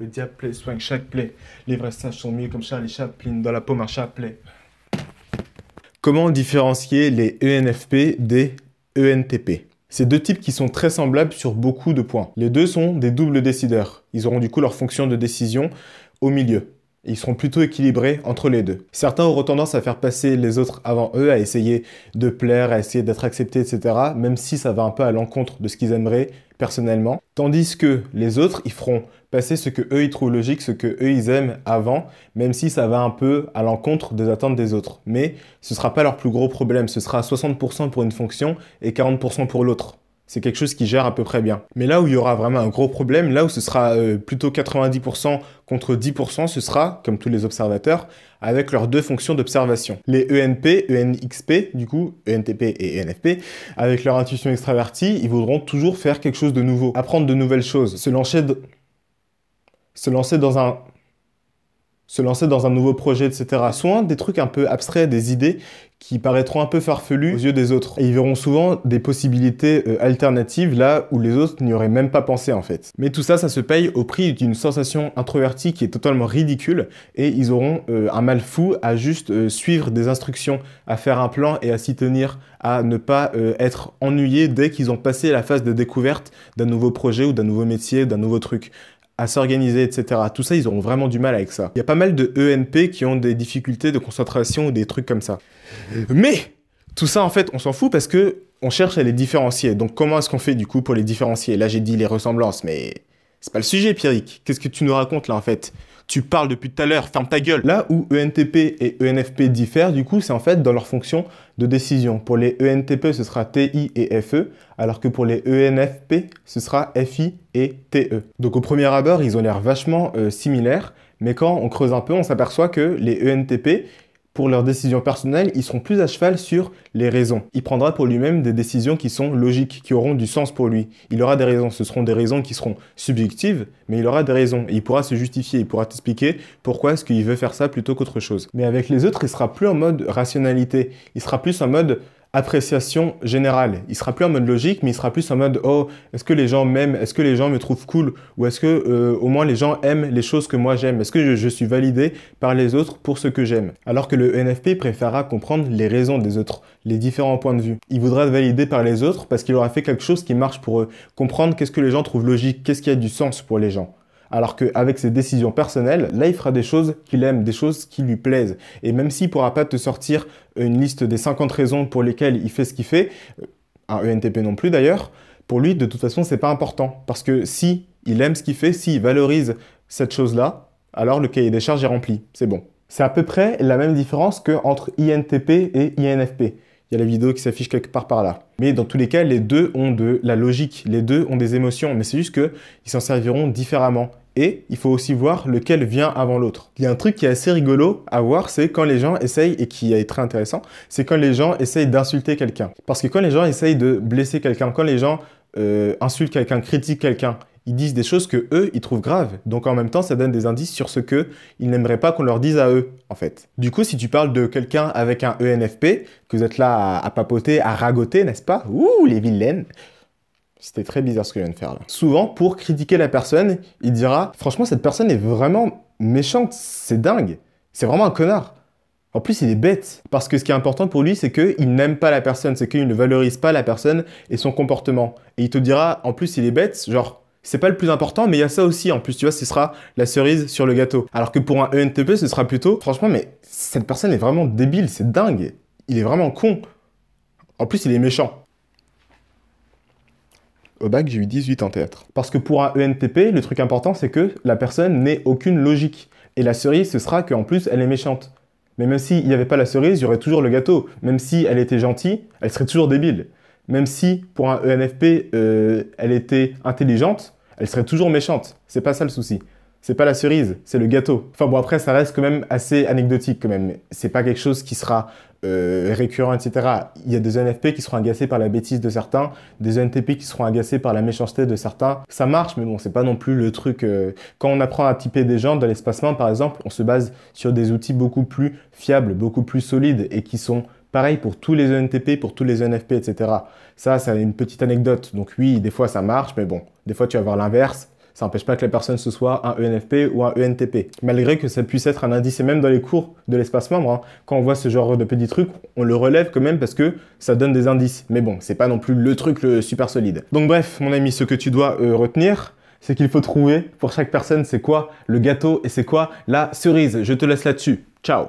Le diable soigne chaque plaie. Les vrais singes sont mieux comme Charlie Chaplin dans la paume à Comment différencier les ENFP des ENTP Ces deux types qui sont très semblables sur beaucoup de points. Les deux sont des doubles décideurs. Ils auront du coup leur fonction de décision au milieu. Ils seront plutôt équilibrés entre les deux. Certains auront tendance à faire passer les autres avant eux, à essayer de plaire, à essayer d'être acceptés, etc. Même si ça va un peu à l'encontre de ce qu'ils aimeraient personnellement. Tandis que les autres, ils feront passer ce que eux ils trouvent logique, ce que eux ils aiment avant, même si ça va un peu à l'encontre des attentes des autres. Mais ce sera pas leur plus gros problème, ce sera 60% pour une fonction et 40% pour l'autre. C'est quelque chose qui gère à peu près bien. Mais là où il y aura vraiment un gros problème, là où ce sera euh, plutôt 90% contre 10%, ce sera, comme tous les observateurs, avec leurs deux fonctions d'observation. Les ENP, ENXP, du coup, ENTP et ENFP, avec leur intuition extravertie, ils voudront toujours faire quelque chose de nouveau, apprendre de nouvelles choses, se lancer, se lancer dans un se lancer dans un nouveau projet, etc. Soit des trucs un peu abstraits, des idées qui paraîtront un peu farfelues aux yeux des autres. Et ils verront souvent des possibilités euh, alternatives là où les autres n'y auraient même pas pensé en fait. Mais tout ça, ça se paye au prix d'une sensation introvertie qui est totalement ridicule et ils auront euh, un mal fou à juste euh, suivre des instructions, à faire un plan et à s'y tenir, à ne pas être ennuyés dès qu'ils ont passé la phase de découverte d'un nouveau projet ou d'un nouveau métier, d'un nouveau truc à s'organiser, etc. Tout ça, ils auront vraiment du mal avec ça. Il y a pas mal de ENP qui ont des difficultés de concentration ou des trucs comme ça. Mais tout ça, en fait, on s'en fout parce que on cherche à les différencier. Donc, comment est-ce qu'on fait du coup pour les différencier Là, j'ai dit les ressemblances, mais c'est pas le sujet, Pierrick. Qu'est-ce que tu nous racontes là, en fait tu parles depuis tout à l'heure, ferme ta gueule. Là où ENTP et ENFP diffèrent, du coup, c'est en fait dans leur fonction de décision. Pour les ENTP, ce sera TI et FE, alors que pour les ENFP, ce sera FI et TE. Donc au premier abord, ils ont l'air vachement euh, similaires, mais quand on creuse un peu, on s'aperçoit que les ENTP, pour leurs décisions personnelles, ils seront plus à cheval sur les raisons. Il prendra pour lui-même des décisions qui sont logiques, qui auront du sens pour lui. Il aura des raisons, ce seront des raisons qui seront subjectives, mais il aura des raisons. Et il pourra se justifier, il pourra t'expliquer pourquoi est-ce qu'il veut faire ça plutôt qu'autre chose. Mais avec les autres, il sera plus en mode rationalité, il sera plus en mode appréciation générale. Il sera plus en mode logique, mais il sera plus en mode oh, est-ce que les gens m'aiment Est-ce que les gens me trouvent cool Ou est-ce que euh, au moins les gens aiment les choses que moi j'aime Est-ce que je, suis validé par les autres pour ce que j'aime Alors que le e NFP préférera comprendre les raisons des autres, les différents points de vue. Il voudra être validé par les autres parce qu'il aura fait quelque chose qui marche pour eux. Comprendre qu'est-ce que les gens trouvent logique, qu'est-ce qui a du sens pour les gens. Alors qu'avec ses décisions personnelles, là, il fera des choses qu'il aime, des choses qui lui plaisent. Et même s'il pourra pas te sortir une liste des 50 raisons pour lesquelles il fait ce qu'il fait, euh, un ENTP non plus d'ailleurs, pour lui, de toute façon, c'est pas important. Parce que si il aime ce qu'il fait, s'il valorise cette chose-là, alors le cahier des charges est rempli. C'est bon. C'est à peu près la même différence qu'entre INTP et INFP. Il y a la vidéo qui s'affiche quelque part par là. Mais dans tous les cas, les deux ont de la logique, les deux ont des émotions, mais c'est juste qu'ils s'en serviront différemment. Et il faut aussi voir lequel vient avant l'autre. Il y a un truc qui est assez rigolo à voir, c'est quand les gens essayent, et qui est très intéressant, c'est quand les gens essayent d'insulter quelqu'un. Parce que quand les gens essayent de blesser quelqu'un, quand les gens euh, insultent quelqu'un, critiquent quelqu'un, ils disent des choses que eux, ils trouvent graves. Donc en même temps, ça donne des indices sur ce que ils n'aimeraient pas qu'on leur dise à eux, en fait. Du coup, si tu parles de quelqu'un avec un ENFP, que vous êtes là à, papoter, à ragoter, n'est-ce pas Ouh, les vilaines c'était très bizarre ce que je viens de faire là. Souvent, pour critiquer la personne, il dira Franchement, cette personne est vraiment méchante, c'est dingue, c'est vraiment un connard. En plus, il est bête. Parce que ce qui est important pour lui, c'est qu'il n'aime pas la personne, c'est qu'il ne valorise pas la personne et son comportement. Et il te dira En plus, il est bête, genre, c'est pas le plus important, mais il y a ça aussi. En plus, tu vois, ce sera la cerise sur le gâteau. Alors que pour un ENTP, ce sera plutôt, franchement, mais cette personne est vraiment débile, c'est dingue. Il est vraiment con. En plus, il est méchant. Au bac, j'ai eu 18 en théâtre. Parce que pour un ENTP, le truc important, c'est que la personne n'ait aucune logique. Et la cerise, ce sera qu'en plus, elle est méchante. Mais même s'il n'y avait pas la cerise, il y aurait toujours le gâteau. Même si elle était gentille, elle serait toujours débile. Même si pour un ENFP, euh, elle était intelligente, elle serait toujours méchante. C'est pas ça le souci. C'est pas la cerise, c'est le gâteau. Enfin bon, après, ça reste quand même assez anecdotique quand même. C'est pas quelque chose qui sera euh, récurrent, etc. Il y a des ENFP qui seront agacés par la bêtise de certains, des ENTP qui seront agacés par la méchanceté de certains. Ça marche, mais bon, c'est pas non plus le truc. Euh. Quand on apprend à typer des gens dans l'espacement, par exemple, on se base sur des outils beaucoup plus fiables, beaucoup plus solides et qui sont Pareil pour tous les ENTP, pour tous les ENFP, etc. Ça, c'est une petite anecdote. Donc oui, des fois ça marche, mais bon, des fois tu vas voir l'inverse. Ça n'empêche pas que la personne ce soit un ENFP ou un ENTP. Malgré que ça puisse être un indice, et même dans les cours de l'espace membre, hein, quand on voit ce genre de petits trucs, on le relève quand même parce que ça donne des indices. Mais bon, c'est pas non plus le truc le super solide. Donc bref, mon ami, ce que tu dois euh, retenir, c'est qu'il faut trouver pour chaque personne c'est quoi le gâteau et c'est quoi la cerise. Je te laisse là-dessus. Ciao